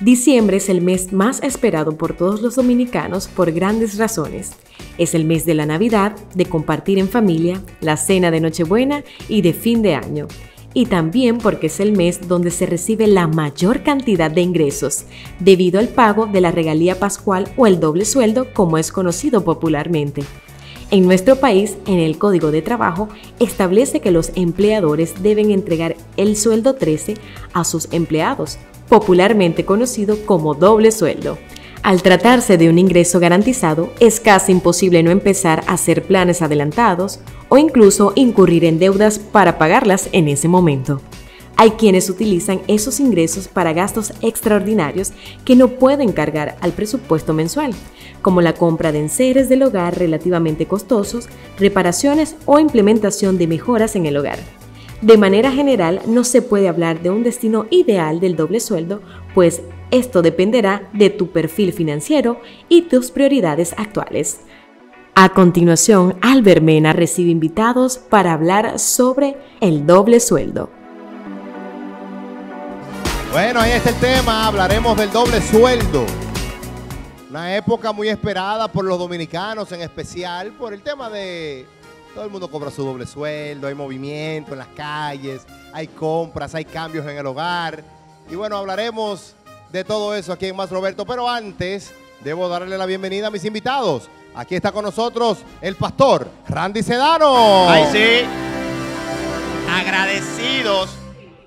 Diciembre es el mes más esperado por todos los dominicanos por grandes razones. Es el mes de la Navidad, de compartir en familia, la cena de Nochebuena y de fin de año. Y también porque es el mes donde se recibe la mayor cantidad de ingresos, debido al pago de la regalía pascual o el doble sueldo, como es conocido popularmente. En nuestro país, en el Código de Trabajo, establece que los empleadores deben entregar el sueldo 13 a sus empleados popularmente conocido como doble sueldo. Al tratarse de un ingreso garantizado, es casi imposible no empezar a hacer planes adelantados o incluso incurrir en deudas para pagarlas en ese momento. Hay quienes utilizan esos ingresos para gastos extraordinarios que no pueden cargar al presupuesto mensual, como la compra de enseres del hogar relativamente costosos, reparaciones o implementación de mejoras en el hogar. De manera general, no se puede hablar de un destino ideal del doble sueldo, pues esto dependerá de tu perfil financiero y tus prioridades actuales. A continuación, Albert Mena recibe invitados para hablar sobre el doble sueldo. Bueno, ahí está el tema, hablaremos del doble sueldo. Una época muy esperada por los dominicanos, en especial por el tema de todo el mundo cobra su doble sueldo, hay movimiento en las calles, hay compras, hay cambios en el hogar. Y bueno, hablaremos de todo eso aquí en Más Roberto. Pero antes, debo darle la bienvenida a mis invitados. Aquí está con nosotros el pastor Randy Sedano. Ahí sí. Agradecidos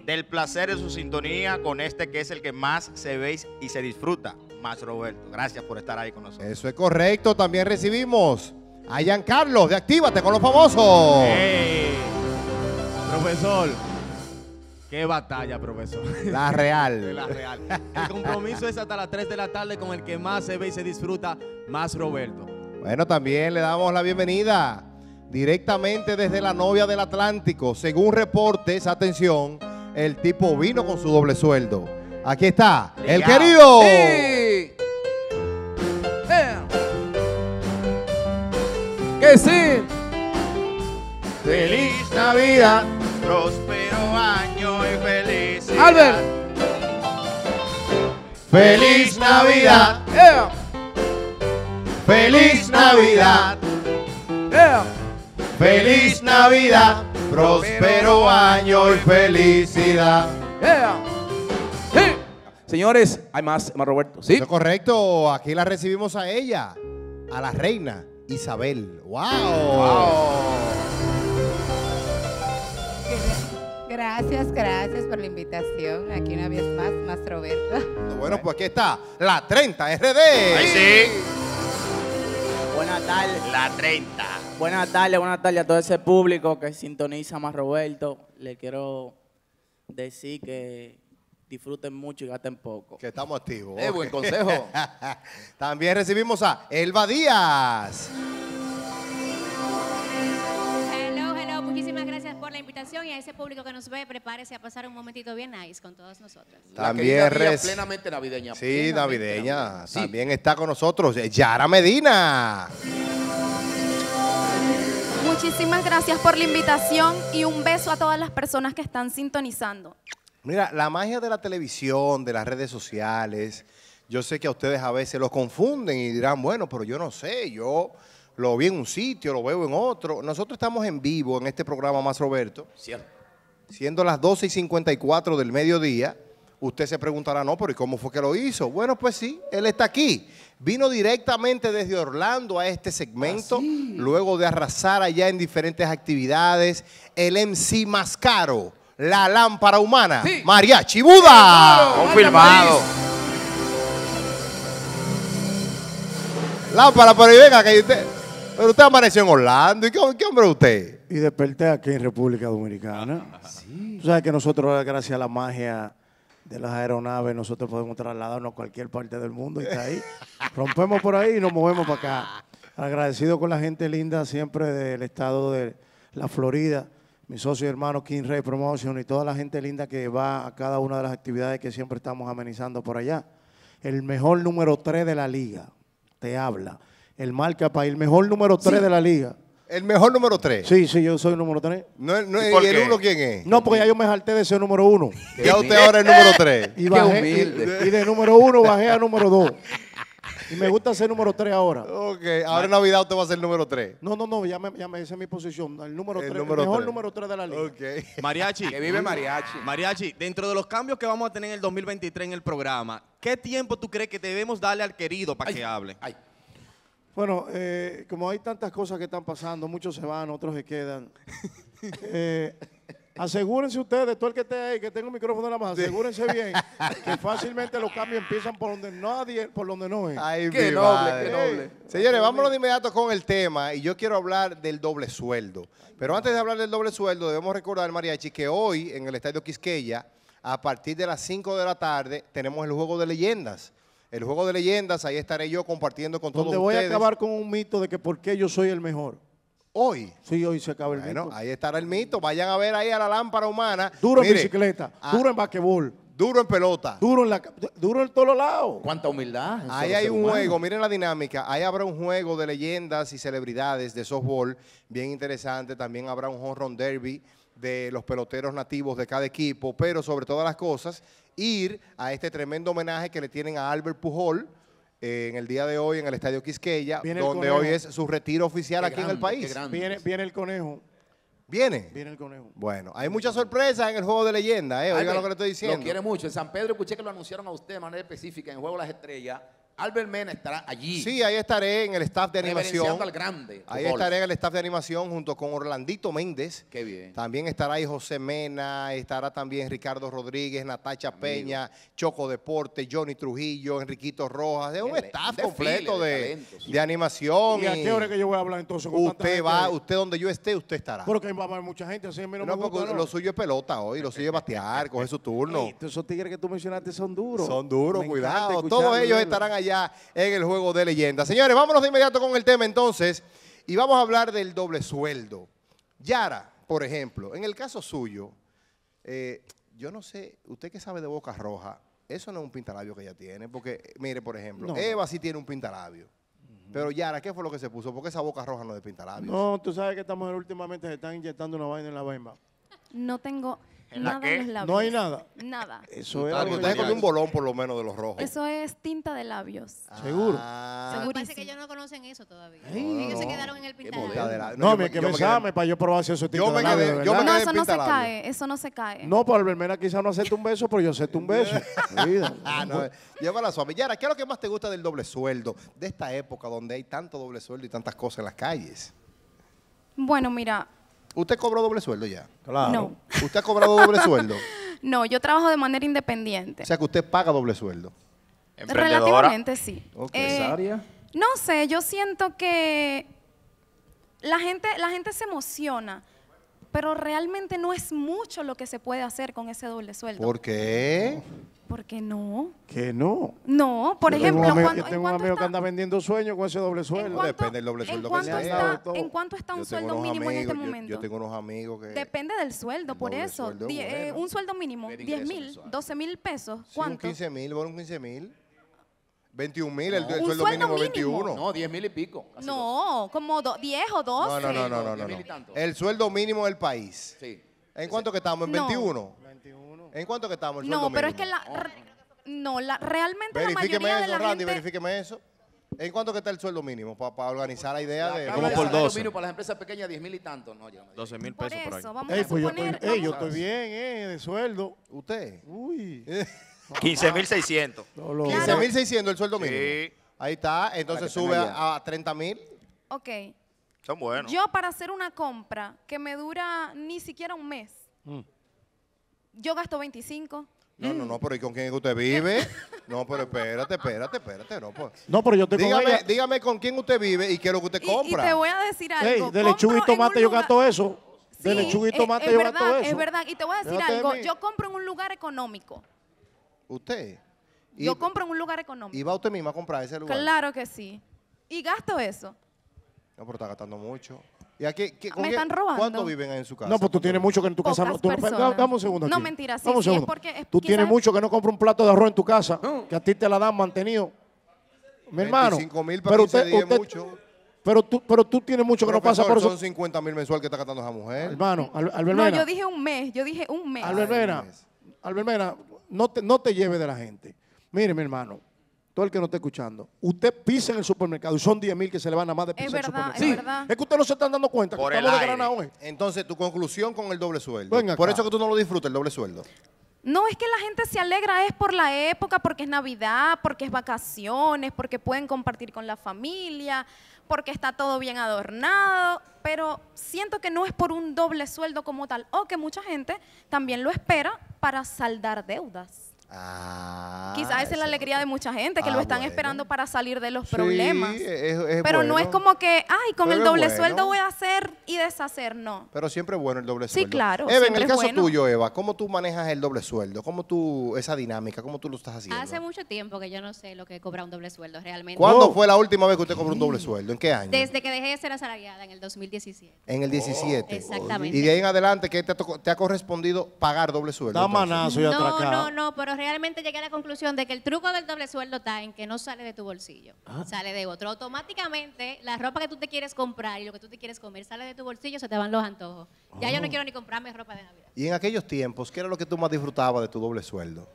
del placer de su sintonía con este que es el que más se ve y se disfruta. Más Roberto. Gracias por estar ahí con nosotros. Eso es correcto. También recibimos a Carlos, de Actívate con los famosos. profesor, qué batalla, profesor. La real. El compromiso es hasta las 3 de la tarde con el que más se ve y se disfruta, más Roberto. Bueno, también le damos la bienvenida directamente desde la novia del Atlántico. Según reportes, atención, el tipo vino con su doble sueldo. Aquí está, el querido. Feliz Navidad, próspero año y felicidad. Albert. Feliz Navidad. Feliz Navidad. Feliz Navidad, próspero año y felicidad. Señores, hay más, más Roberto. ¿Sí? es correcto, aquí la recibimos a ella, a la reina. Isabel. ¡Wow! Gracias, gracias por la invitación. Aquí una vez más, más Roberto. Bueno, bueno, pues aquí está, la 30 RD. Ahí sí. Buenas tardes. La 30. Buenas tardes, buenas tardes a todo ese público que sintoniza más Roberto. Le quiero decir que disfruten mucho y gasten poco. Que estamos activos. Es eh, buen consejo. También recibimos a Elba Díaz. Hello, hello. Muchísimas gracias por la invitación y a ese público que nos ve, prepárese a pasar un momentito bien nice con todos nosotros. También es plenamente navideña. Sí, navideña. También está con nosotros eh, Yara Medina. Muchísimas gracias por la invitación y un beso a todas las personas que están sintonizando. Mira, la magia de la televisión, de las redes sociales, yo sé que a ustedes a veces lo confunden y dirán, bueno, pero yo no sé, yo lo vi en un sitio, lo veo en otro. Nosotros estamos en vivo en este programa Más Roberto. Cierto. Siendo las 12 y 54 del mediodía, usted se preguntará, no, pero ¿y cómo fue que lo hizo? Bueno, pues sí, él está aquí. Vino directamente desde Orlando a este segmento, ah, luego de arrasar allá en diferentes actividades, el MC más caro la lámpara humana. María Chibuda, Confirmado. Pues. Lámpara, pero venga que usted. Pero usted amaneció en Orlando. ¿Y qué, hombre usted? Y desperté aquí en República Dominicana. Sí. Tú sabes que nosotros, gracias a la magia de las aeronaves, nosotros podemos trasladarnos a cualquier parte del mundo y está ahí. Rompemos por ahí y nos movemos para acá. Agradecido con la gente linda siempre del estado de la Florida mi socio y hermano King Ray Promotion y toda la gente linda que va a cada una de las actividades que siempre estamos amenizando por allá. El mejor número 3 de la liga, te habla. El marca país, el mejor número 3 de la liga. El mejor número 3. Sí, sí, yo soy el número 3. No, no, ¿Y, el 1 quién es? No, porque ya yo me jalté de ser número 1. ya usted ahora es número 3. Y, humilde de número 1 bajé a número 2. Y me gusta ser número 3 ahora. Ok, ahora en Navidad usted va a ser número 3. No, no, no, ya me, ya me hice mi posición. El número 3, el, mejor número 3 de la liga. Ok. Mariachi. que vive Mariachi. Mariachi, dentro de los cambios que vamos a tener en el 2023 en el programa, ¿qué tiempo tú crees que debemos darle al querido para que hable? Bueno, eh, como hay tantas cosas que están pasando, muchos se van, otros se quedan. eh, Asegúrense ustedes, todo el que esté ahí, que tenga un micrófono en la mano, asegúrense bien que fácilmente los cambios empiezan por donde nadie, por donde no es. qué noble, Señores, vámonos de inmediato con el tema y yo quiero hablar del doble sueldo. Pero antes de hablar del doble sueldo, debemos recordar, Mariachi, que hoy en el Estadio Quisqueya, a partir de las 5 de la tarde, tenemos el juego de leyendas el juego de leyendas, ahí estaré yo compartiendo con todos ustedes Te voy a acabar con un mito de que por qué yo soy el mejor hoy. Sí, hoy se acaba el mito. ahí estará el mito. Vayan a ver ahí a la lámpara humana. Duro en bicicleta, ah, duro en basquetbol. Duro en pelota. Duro en, la, duro en todos lados. Cuánta humildad. Ahí hay un juego, miren la dinámica. Ahí habrá un juego de leyendas y celebridades de softball, bien interesante. También habrá un home derby de los peloteros nativos de cada equipo, pero sobre todas las cosas, ir a este tremendo homenaje que le tienen a Albert Pujol, eh, en el día de hoy en el Estadio Quisqueya, donde hoy es su retiro oficial aquí en el país. Viene, viene el conejo. ¿Viene? Viene el conejo. Bueno, hay muchas sorpresas en el juego de leyenda, ¿eh? Oiga lo que le estoy diciendo. Lo quiere mucho. En San Pedro escuché que lo anunciaron a usted de manera específica en Juego de las Estrellas Albert Mena estará allí. Sí, ahí estaré en el staff de animación. al grande. Ahí estaré en el staff de animación junto con Orlandito Méndez. Qué bien. También estará ahí José Mena, estará también Ricardo Rodríguez, Natacha Peña, Choco Deporte, Johnny Trujillo, Enriquito Rojas. De un staff completo de, animación. ¿Y a qué hora que yo voy a hablar entonces con Usted va, usted donde yo esté, usted estará. Porque va a haber mucha gente, así menos. no, porque lo suyo es pelota hoy, lo suyo es batear, coge su turno. esos tigres que tú mencionaste son duros. Son duros, cuidado. Todos ellos estarán allá en el juego de leyenda. Señores, vámonos de inmediato con el tema entonces y vamos a hablar del doble sueldo. Yara, por ejemplo, en el caso suyo, eh, yo no sé, usted que sabe de Boca Roja, eso no es un pintalabio que ella tiene, porque mire, por ejemplo, Eva sí tiene un pintalabio. Pero Yara, ¿qué fue lo que se puso? Porque esa boca roja no es de pintalabios? No, tú sabes que estamos últimamente se están inyectando una vaina en la vaina. No tengo nada los labios. No hay nada. Nada. Eso es algo. Usted un bolón por lo menos de los rojos. Eso es tinta de labios. Ah. Seguro. Seguro Parece que ellos no conocen eso todavía. Ellos se quedaron en el pintalabio. No, mira, que me llame para yo probar si eso es tinta de labios. No, eso no se cae. Eso no se cae. No, por vermena quizás no acepte un beso, pero yo acepto un beso. Ah, no. Eh. Llévala ¿qué es lo que más te gusta del doble sueldo? De esta época donde hay tanto doble sueldo y tantas cosas en las calles. Bueno, mira, ¿Usted cobró doble sueldo ya? Claro. No. ¿Usted ha cobrado doble sueldo? No, yo trabajo de manera independiente. O sea que usted paga doble sueldo. Relativamente sí. Eh, no sé, yo siento que la gente, la gente se emociona, pero realmente no es mucho lo que se puede hacer con ese doble sueldo. ¿Por qué? ¿Por qué no? ¿Qué no? No, por ejemplo, cuando, yo tengo un amigo que anda vendiendo sueños con ese doble sueldo. Depende del doble sueldo que dado. ¿En cuánto está un sueldo mínimo en este momento? Yo, tengo unos amigos que. Depende del sueldo, por eso. Eh, un sueldo mínimo, 10 mil, 12 mil pesos. ¿Cuánto? Sí, un 15 mil, bueno, un 15 mil. 21 mil, el, sueldo, mínimo, es 21. No, 10 mil y pico. No, como 10 o 12. No, no, no, no. no, El sueldo mínimo del país. Sí. ¿En cuánto que estamos? ¿En 21? 21. ¿En cuánto que estamos? El no, pero es que la... no, la, realmente la mayoría de la Randy, gente... verifíqueme eso. ¿En cuánto que está el sueldo mínimo para organizar la idea de... Como por 12. Mínimo para las empresas pequeñas, 10 mil y tanto. No, 12 mil pesos por, eso, ahí. Vamos a suponer, pues yo, estoy, yo estoy bien, eh, de sueldo. ¿Usted? Uy. 15.600. 15.600 el sueldo mínimo. Sí. Ahí está. Entonces sube a, 30 mil. Ok. Son buenos. Yo para hacer una compra que me dura ni siquiera un mes, mm. Yo gasto 25. No, no, no, pero ¿y con quién usted vive? No, pero espérate, espérate, espérate. No, pues. no pero yo te dígame, con Dígame con quién usted vive y qué es lo que usted compra. Y, te voy a decir algo. del de lechuga y tomate yo gasto eso. Sí, de lechuga y tomate es, yo verdad, gasto eso. Es verdad, y te voy a decir algo. yo compro en un lugar económico. ¿Usted? yo compro en un lugar económico. ¿Y va usted misma a comprar ese lugar? Claro que sí. Y gasto eso. No, pero está gastando mucho. ¿Y ah, ¿Cuánto viven en su casa? No, pues tú tienes mucho que en tu casa no. dame un segundo. Aquí. No, mentira, sí. Dame es tú tienes mucho que no compras un plato de arroz en tu casa, que a ti te la dan mantenido. Mi hermano. 5 mil pero usted, mucho. Pero tú, pero tú tienes mucho que no pasa por eso. Son 50 mil mensual que está gastando esa mujer. Hermano, Al- No, yo dije un mes, yo dije un mes. Albermena, Albermena, no te, no te lleves de la gente. Mire, mi hermano, todo el que no esté escuchando, usted pisa en el supermercado y son 10 mil que se le van a más de pisar Es verdad, supermercado. es verdad. Es que ustedes no se están dando cuenta que de hoy. Entonces, tu conclusión con el doble sueldo. Por eso que tú no lo disfrutas, el doble sueldo. No, es que la gente se alegra, es por la época, porque es Navidad, porque es vacaciones, porque pueden compartir con la familia, porque está todo bien adornado, pero siento que no es por un doble sueldo como tal, o que mucha gente también lo espera para saldar deudas. Ah, Quizás esa es la alegría de mucha gente que lo ah, están esperando para salir de los problemas. pero no es como que, ay, con el doble sueldo voy a hacer y deshacer, no. Pero siempre es bueno el doble sueldo. Sí, claro. Eva, en el caso tuyo, Eva, ¿cómo tú manejas el doble sueldo? ¿Cómo tú, esa dinámica, cómo tú lo estás haciendo? Hace mucho tiempo que yo no sé lo que cobra un doble sueldo realmente. ¿Cuándo fue la última vez que usted cobró un doble sueldo? ¿En qué año? Desde que dejé de ser asalariada, en el 2017. En el 17. exactamente. Y de ahí en adelante, ¿qué te, ha, correspondido pagar doble sueldo? no, No, no, pero realmente llegué a la conclusión de que el truco del doble sueldo está en que no sale de tu bolsillo, ah. sale de otro. Automáticamente, la ropa que tú te quieres comprar y lo que tú te quieres comer sale de tu bolsillo, se te van los antojos. Ya yo no ah. quiero ni comprarme ropa de Navidad. ¿Y en aquellos tiempos qué era lo que tú más disfrutabas de tu doble sueldo?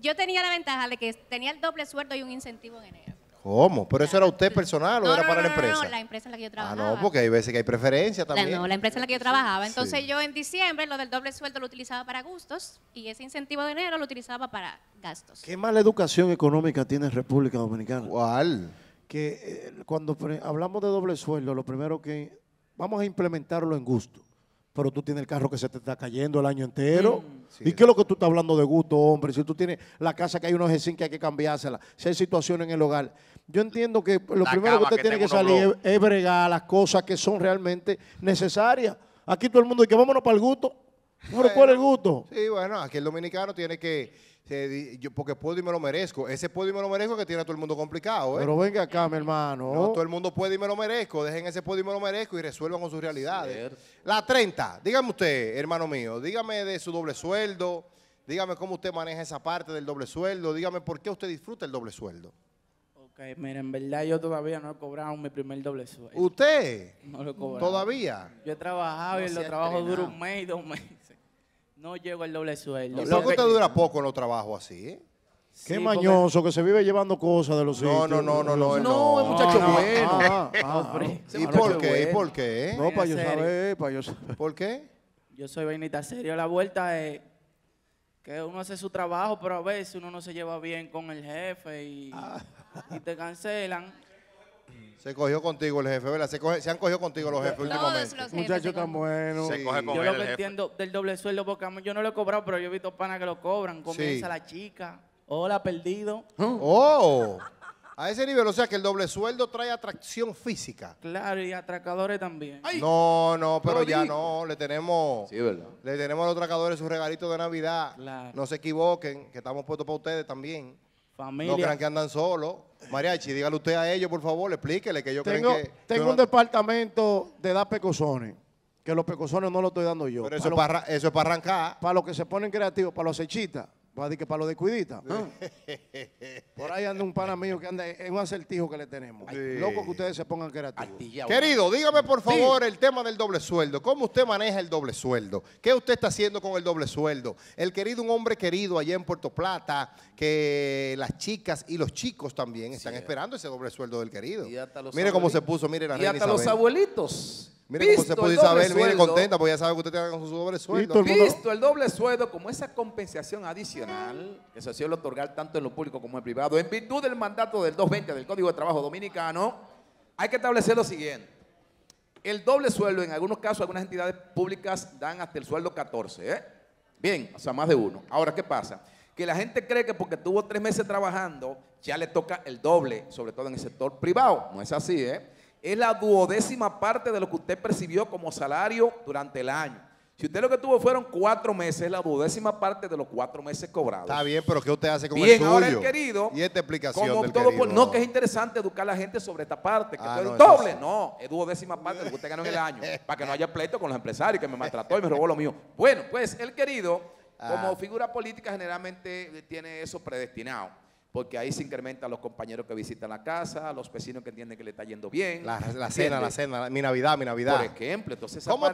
Yo tenía la ventaja de que tenía el doble sueldo y un incentivo en enero. ¿Cómo? ¿Pero eso era usted personal o era para la empresa? Ah, no, la empresa en la que yo trabajaba. Ah, no, porque hay veces que hay preferencia también. no, la empresa en la que yo trabajaba. Entonces yo en diciembre lo del doble sueldo lo utilizaba para gustos y ese incentivo de enero lo utilizaba para gastos. ¿Qué mala educación económica tiene República Dominicana? ¿Cuál? Que eh, cuando hablamos de doble sueldo, lo primero que vamos a implementarlo en gusto pero tú tienes el carro que se te está cayendo el año entero. Mm. ¿Y qué es lo que tú estás hablando de gusto, hombre? Si tú tienes la casa que hay unos g que hay que cambiársela, si hay situaciones en el hogar. Yo entiendo que lo primero que usted tiene que salir es, bregar las cosas que son realmente necesarias. Aquí todo el mundo dice, vámonos para el gusto. Pero el gusto? Sí, bueno, aquí el dominicano tiene que, yo, porque puedo y me lo merezco. Ese puedo y me lo merezco que tiene a todo el mundo complicado. ¿eh? Pero venga acá, mi hermano. No, todo el mundo puede y me lo merezco. Dejen ese puedo y me lo merezco y resuelvan con sus realidades. La 30, dígame usted, hermano mío, dígame de su doble sueldo, dígame cómo usted maneja esa parte del doble sueldo, dígame por qué usted disfruta el doble sueldo mira, en verdad yo todavía no he cobrado mi primer doble sueldo. ¿Usted? No lo he cobrado. ¿Todavía? Yo he trabajado y lo trabajo dura un mes y dos meses. No llego al doble sueldo. Lo que usted dura poco en los trabajos así, ¿eh? Qué mañoso que se vive llevando cosas de los no, No, no, no, no, no. No, es muchacho bueno. Ah, ah, ah, ¿Y por qué? ¿Y por qué? No, para yo saber, para yo saber. ¿Por qué? Yo soy vainita serio. La vuelta es que uno hace su trabajo, pero a veces uno no se lleva bien con el jefe y y te cancelan. Se cogió contigo el jefe, ¿verdad? Se, se han cogido contigo los jefes los Muchacho tan bueno. Yo lo que entiendo del doble sueldo, porque yo no lo he cobrado, pero yo he visto panas que lo cobran. Comienza la chica. Hola, perdido. ¡Oh! A ese nivel, o sea que el doble sueldo trae atracción física. Claro, y atracadores también. No, no, pero ya no, le tenemos, le tenemos a los atracadores sus regalitos de Navidad. No se equivoquen, que estamos puestos para ustedes también. No crean que andan solos. Mariachi, dígale usted a ellos, por favor, explíquele que yo tengo, creen que... Tengo un departamento de dar pecosones, que los pecosones no los estoy dando yo. Pero eso, eso es para arrancar. Para los que se ponen creativos, para los hechitas. Va a decir que para lo de cuidita. Por ahí anda un pana mío que anda en un acertijo que le tenemos. loco que ustedes se pongan creativos. Querido, dígame por favor el tema del doble sueldo. ¿Cómo usted maneja el doble sueldo? ¿Qué usted está haciendo con el doble sueldo? El querido, un hombre querido allá en Puerto Plata, que las chicas y los chicos también están esperando ese doble sueldo del querido. Mire cómo se puso, mire la Y hasta los abuelitos. Mire, como puede saber, mire, contenta, porque ya sabe que usted tiene su doble sueldo. Visto el doble sueldo como esa compensación adicional que se suele otorgar tanto en lo público como en privado, en virtud del mandato del 220 del Código de Trabajo Dominicano, hay que establecer lo siguiente. El doble sueldo, en algunos casos, algunas entidades públicas dan hasta el sueldo 14, ¿eh? Bien, o sea, más de uno. Ahora, ¿qué pasa? Que la gente cree que porque estuvo tres meses trabajando, ya le toca el doble, sobre todo en el sector privado. No es así, ¿eh? es la duodécima parte de lo que usted percibió como salario durante el año. Si usted lo que tuvo fueron cuatro meses, es la duodécima parte de los cuatro meses cobrados. Está bien, pero ¿qué usted hace con el suyo? ahora el querido. Y esta explicación como todo no, que es interesante educar a la gente sobre esta parte. Que ah, doble. No, es duodécima parte de lo que usted ganó en el año. para que no haya pleito con los empresarios que me maltrató y me robó lo mío. Bueno, pues el querido, como ah. figura política, generalmente tiene eso predestinado porque ahí se incrementan los compañeros que visitan la casa, los vecinos que entienden que le está yendo bien. La, cena, la cena, mi Navidad, mi Navidad. Por ejemplo, entonces... ¿Cómo,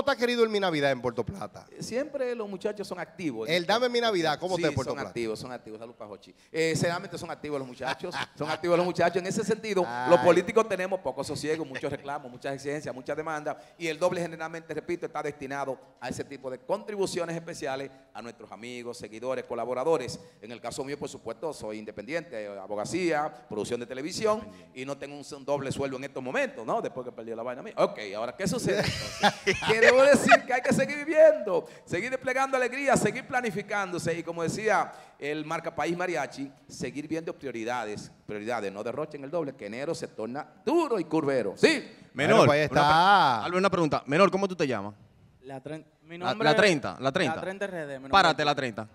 está, querido el mi Navidad en Puerto Plata? Eh, siempre los muchachos son activos. El dame mi Navidad, ¿cómo te está en Puerto Plata? Sí, son activos, son activos, salud para Generalmente eh, son activos los muchachos, son activos los muchachos. En ese sentido, los políticos tenemos poco sosiego, muchos reclamos, muchas exigencias, muchas demandas, y el doble generalmente, repito, está destinado a ese tipo de contribuciones especiales a nuestros amigos, seguidores, colaboradores. En el caso mío, por supuesto, soy independiente independiente, eh, abogacía, producción de televisión, y no tengo un, doble sueldo en estos momentos, ¿no? Después que perdí la vaina mía. Ok, ahora, ¿qué sucede? Quiero decir que hay que seguir viviendo, seguir desplegando alegría, seguir planificándose, y como decía el marca País Mariachi, seguir viendo prioridades, prioridades, no derrochen el doble, que enero se torna duro y curvero. Sí. Menor, bueno, pues una, pregunta. Menor, ¿cómo tú te llamas? La, mi la, 30, la 30. La 30 RD. Párate, la 30.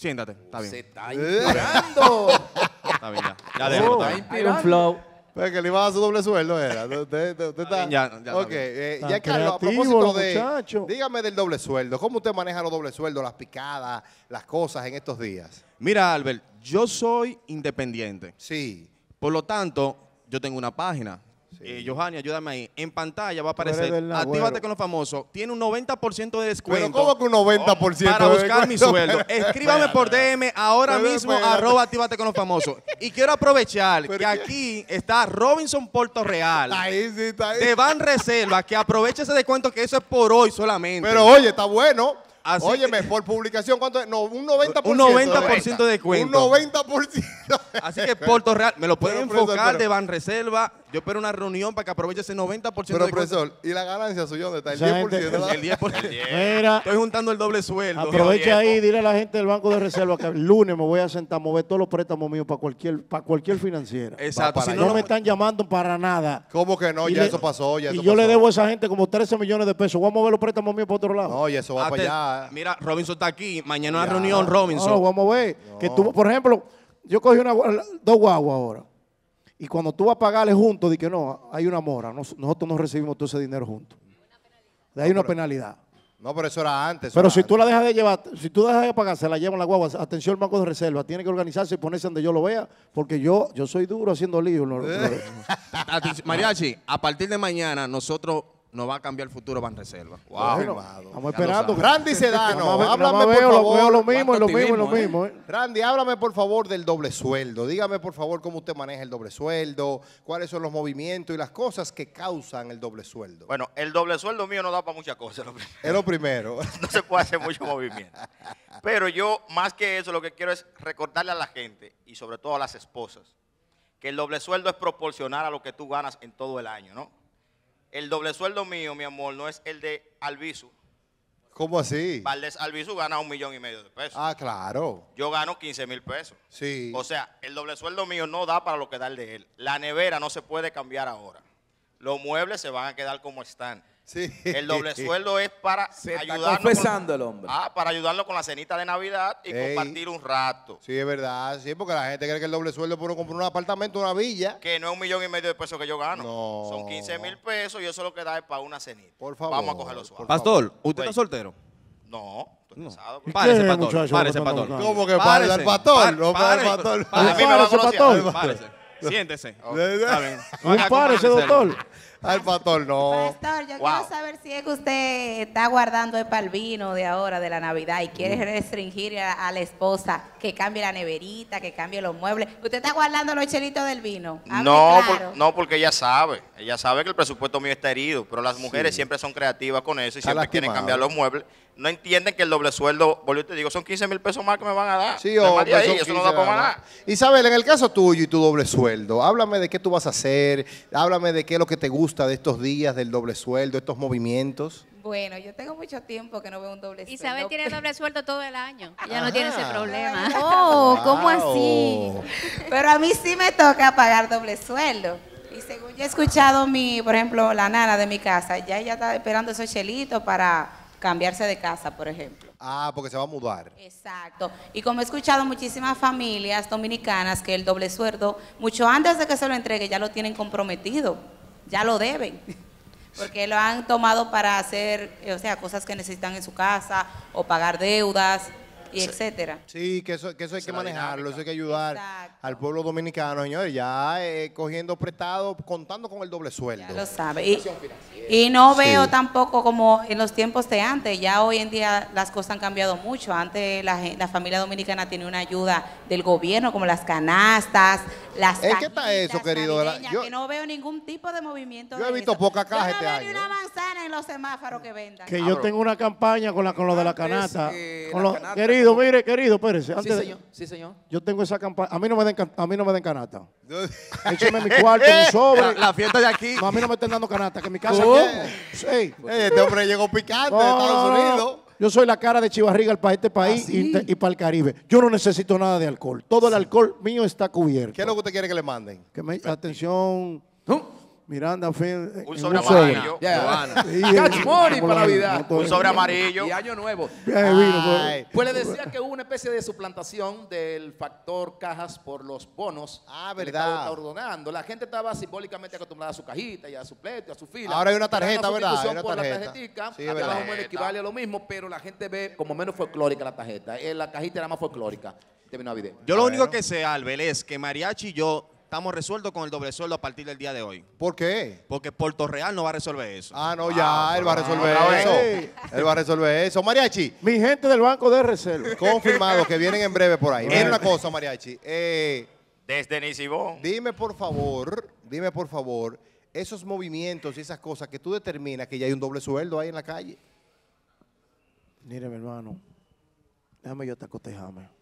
Siéntate, está bien. Se está eh. inspirando. está bien, ya. Ya déjalo, está bien. Hay un flow. Pues que le iba a dar su doble sueldo, era. Usted, está... Ya, ya. Ok, eh, ya Carlos, a propósito de. Dígame del doble sueldo. ¿Cómo usted maneja los dobles sueldos, las picadas, las cosas en estos días? Mira, Albert, yo soy independiente. Sí. Por lo tanto, yo tengo una página. Eh, Johanny, ayúdame ahí. En pantalla va a aparecer. Actívate con los famosos. Tiene un 90% de descuento. ¿Pero cómo que un 90%? para buscar mi sueldo. Escríbame por DM ahora mismo, arroba Actívate con los famosos. Y quiero aprovechar que aquí está Robinson Puerto Real. Ahí sí, está ahí. De Van Reserva, que aproveche ese descuento que eso es por hoy solamente. Pero oye, está bueno. Óyeme, por publicación, ¿cuánto es? No, un 90%. Un 90% de descuento. Un 90%. Así que Puerto Real, me lo pueden enfocar de Van de yo espero una reunión para que aproveche ese 90% Pero, profesor, ¿y la ganancia suya dónde está? El 10%. Estoy juntando el doble sueldo. Aprovecha ahí, dile a la gente del Banco de Reserva que el lunes me voy a sentar a mover todos los préstamos míos para cualquier, para cualquier financiera. Exacto. Si no, no, me están llamando para nada. ¿Cómo que no? ya eso pasó, y yo le debo a esa gente como 13 millones de pesos. Voy a mover los préstamos míos para otro lado. No, eso va ah, para allá. Mira, Robinson está aquí. Mañana una reunión, Robinson. No, Robinson. vamos a ver. Que tú, por ejemplo, yo cogí una, dos guaguas ahora. Y cuando tú vas a pagarle juntos, di que no, hay una mora, nosotros no recibimos todo ese dinero junto. Hay ahí una penalidad. No, pero eso era antes. pero si tú la dejas de llevar, si tú dejas de pagar, se la llevan la guagua. Atención banco de reserva, tiene que organizarse y ponerse donde yo lo vea, porque yo, yo soy duro haciendo lío. Mariachi, a partir de mañana nosotros no va a cambiar el futuro van reserva. Wow. estamos esperando. Randy Sedano, háblame por favor. lo mismo, lo mismo, lo mismo. ¿eh? ¿eh? Randy, háblame por favor del doble sueldo. Dígame por favor cómo usted maneja el doble sueldo, cuáles son los movimientos y las cosas que causan el doble sueldo. Bueno, el doble sueldo mío no da para muchas cosas. es lo primero. no se puede hacer mucho movimiento. Pero yo, más que eso, lo que quiero es recordarle a la gente y sobre todo a las esposas que el doble sueldo es proporcional a lo que tú ganas en todo el año, ¿no? El doble sueldo mío, mi amor, no es el de Albizu. ¿Cómo así? Valdés Albizu gana un millón y medio de pesos. Ah, claro. Yo gano 15 mil pesos. Sí. O sea, el doble sueldo mío no da para lo que da de él. La nevera no se puede cambiar ahora. Los muebles se van a quedar como están. El doble sueldo es para Se está el hombre. Ah, para ayudarlo con la cenita de Navidad y compartir un rato. Sí, es verdad. Sí, porque la gente cree que el doble sueldo es por comprar un apartamento, una villa. Que no es un millón y medio de pesos que yo gano. Son 15 mil pesos y eso lo que da es para una cenita. Por favor. Vamos a coger los sueldos. Pastor, ¿usted está soltero? No. estoy Párese, pastor. Párese, pastor. ¿Cómo que para Párese. el pastor? para el pastor. A mí me pastor. Siéntese. No está doctor. Al pastor, no. Pastor, yo quiero saber si es que usted está guardando el palvino de ahora, de la Navidad, y quiere mm. restringir a, la esposa que cambie la neverita, que cambie los muebles. ¿Usted está guardando los chelitos del vino? Ah, no, no, porque ella sabe. Ella sabe que el presupuesto mío está herido, pero las mujeres siempre son creativas con eso y siempre quieren cambiar los muebles no entienden que el doble sueldo, boludo, te digo, son 15 mil pesos más que me van a dar. Sí, eso no da para nada. Isabel, en el caso tuyo y tu doble sueldo, háblame de qué tú vas a hacer, háblame de qué es lo que te gusta de estos días del doble sueldo, estos movimientos. Bueno, yo tengo mucho tiempo que no veo un doble sueldo. Isabel tiene doble sueldo todo el año. ya no ah. tiene ese problema. Oh, ¿cómo así? Pero a mí sí me toca pagar doble sueldo. Y según yo he escuchado mi, por ejemplo, la nana de mi casa, ya ella está esperando esos chelitos para cambiarse de casa, por ejemplo. Ah, porque se va a mudar. Exacto. Y como he escuchado muchísimas familias dominicanas que el doble sueldo, mucho antes de que se lo entregue, ya lo tienen comprometido, ya lo deben. Porque lo han tomado para hacer, eh, o sea, cosas que necesitan en su casa o pagar deudas y etcétera. Sí, que eso, que eso hay que manejarlo, eso hay que ayudar al pueblo dominicano, señores, ya eh, cogiendo prestado, contando con el doble sueldo. Ya lo sabe. Y, no veo tampoco como en los tiempos de antes, ya hoy en día las cosas han cambiado mucho. Antes la, familia dominicana tiene una ayuda del gobierno, como las canastas, las qué está eso, querido? que no veo ningún tipo de movimiento. Yo he visto poca clase este en los semáforos que vendan. Que yo tengo una campaña con, la, con lo de la eh, canasta. Querido, mire, querido, espérese. sí, señor. sí, señor. Yo tengo esa campaña. A mí no me den, a mí no me den canasta. Écheme mi cuarto, mi sobre. La, fiesta de aquí. a mí no me estén dando canasta, que mi casa Sí. Eh, este hombre llegó picante de Estados Unidos. Yo soy la cara de Chivarriga para este país ah, y, para el Caribe. Yo no necesito nada de alcohol. Todo el alcohol mío está cubierto. ¿Qué es lo que usted quiere que le manden? Que me, atención. Miranda un sobre amarillo. Yeah. para Un sobre amarillo. Y año nuevo. Pues le decía que hubo una especie de suplantación del factor cajas por los bonos. Ah, verdad. ordenando. La gente estaba simbólicamente acostumbrada a su cajita y a su pleto, a su fila. Ahora hay una tarjeta, ¿verdad? Hay una por la Sí, equivale a lo mismo, pero la gente ve como menos folclórica la tarjeta. Eh, la cajita era más folclórica. Yo lo único que sé, Álvaro, es que Mariachi y yo estamos resueltos con el doble sueldo a partir del día de hoy. ¿Por qué? Porque Puerto Real no va a resolver eso. Ah, no, ya, ah, él va a resolver eso. Él va a resolver eso. Mariachi. Mi gente del Banco de Reserva. Confirmado que vienen en breve por ahí. Mira una cosa, Mariachi. Eh, Desde Nisibón. Dime, por favor, dime, por favor, esos movimientos y esas cosas que tú determinas que ya hay un doble sueldo ahí en la calle. Mire, mi hermano, déjame yo te acotejame.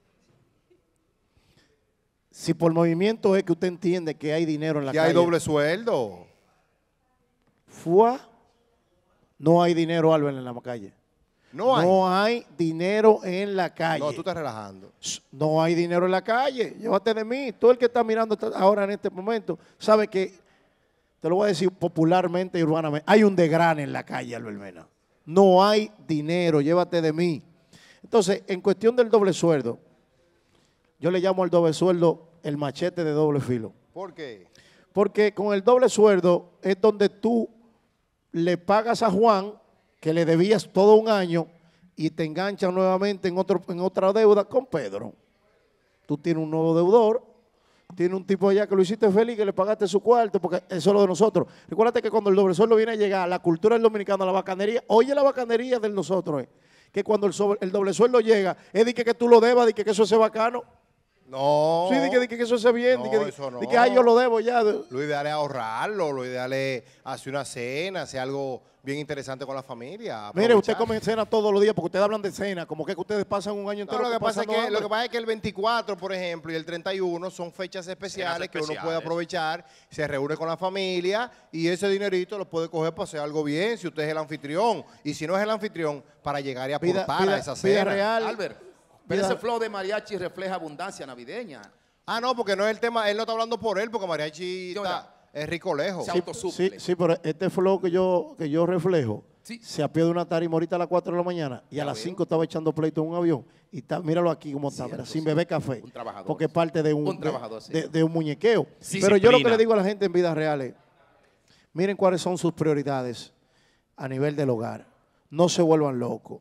Si por movimiento es que usted entiende que hay dinero en la calle. hay doble sueldo. Fua, no hay dinero, Álvaro, en la calle. No hay. No hay dinero en la calle. No, tú estás relajando. No hay dinero en la calle. Llévate de mí. Todo el que está mirando ahora en este momento sabe que, te lo voy a decir popularmente y urbanamente, hay un degrán en la calle, Álvaro Mena. No hay dinero. Llévate de mí. Entonces, en cuestión del doble sueldo, yo le llamo al doble sueldo el machete de doble filo. ¿Por qué? Porque con el doble sueldo es donde tú le pagas a Juan, que le debías todo un año, y te enganchan nuevamente en, otro, en otra deuda con Pedro. Tú tienes un nuevo deudor, Tienes un tipo allá que lo hiciste feliz, que le pagaste su cuarto, porque eso es lo de nosotros. Recuérdate que cuando el doble sueldo viene a llegar, la cultura del dominicano, la bacanería, oye la bacanería de nosotros, eh, que cuando el, doble sueldo llega, es de que, tú lo debas, de que eso es bacano. No. Sí, di que, eso sea bien. que, que yo lo debo ya. Lo ideal es ahorrarlo, lo ideal es hacer una cena, hacer algo bien interesante con la familia. Mire, usted come cena todos los días porque ustedes hablan de cena, como que ustedes pasan un año entero. lo, que pasa es que, lo, que el 24, por ejemplo, y el 31 son fechas especiales, que uno puede aprovechar, se reúne con la familia y ese dinerito lo puede coger para hacer algo bien si usted es el anfitrión. Y si no es el anfitrión, para llegar y aportar a esa cena. Albert. Pero ese flow de mariachi refleja abundancia navideña. Ah, no, porque no es el tema, él no está hablando por él, porque mariachi está, es rico lejos. Sí, sí, pero este flow que yo, que yo reflejo se apió de una tarima ahorita a las 4 de la mañana y a las 5 estaba echando pleito en un avión. Y está, míralo aquí como está, sin bebé beber café. Un trabajador. Porque es parte de un, de, un muñequeo. pero yo lo que le digo a la gente en vidas reales, miren cuáles son sus prioridades a nivel del hogar. No se vuelvan locos.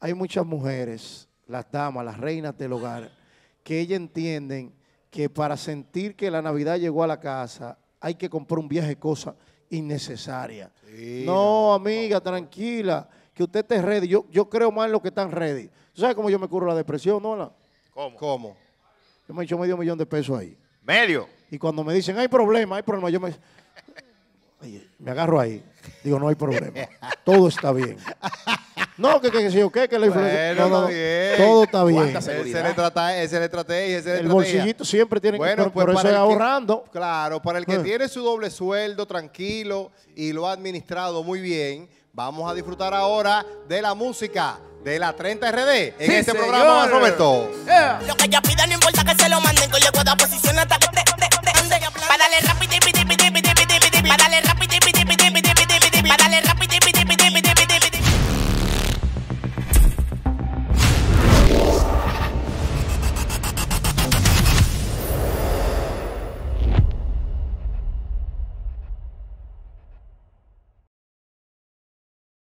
Hay muchas mujeres las damas, las reinas del hogar, que ellas entienden que para sentir que la Navidad llegó a la casa hay que comprar un viaje cosa innecesaria. no, amiga, tranquila, que usted esté ready. Yo, yo creo más en lo que están ready. ¿Sabes cómo yo me curo la depresión, no, ¿Cómo? ¿Cómo? Yo me he hecho medio millón de pesos ahí. ¿Medio? Y cuando me dicen, hay problema, hay problema, yo me, me agarro ahí. Digo, no hay problema. Todo está bien. No, que que yo qué, que la influencia. Todo está bien. Ese le trata, estrategia El bolsillito siempre tiene que pues por, eso ahorrando. claro, para el que eh. tiene su doble sueldo tranquilo y lo ha administrado muy bien, vamos a disfrutar ahora de la música de la 30 RD en este programa, Roberto. Lo que ya pida, no importa que se lo manden, yo posición hasta que te, te, te, te,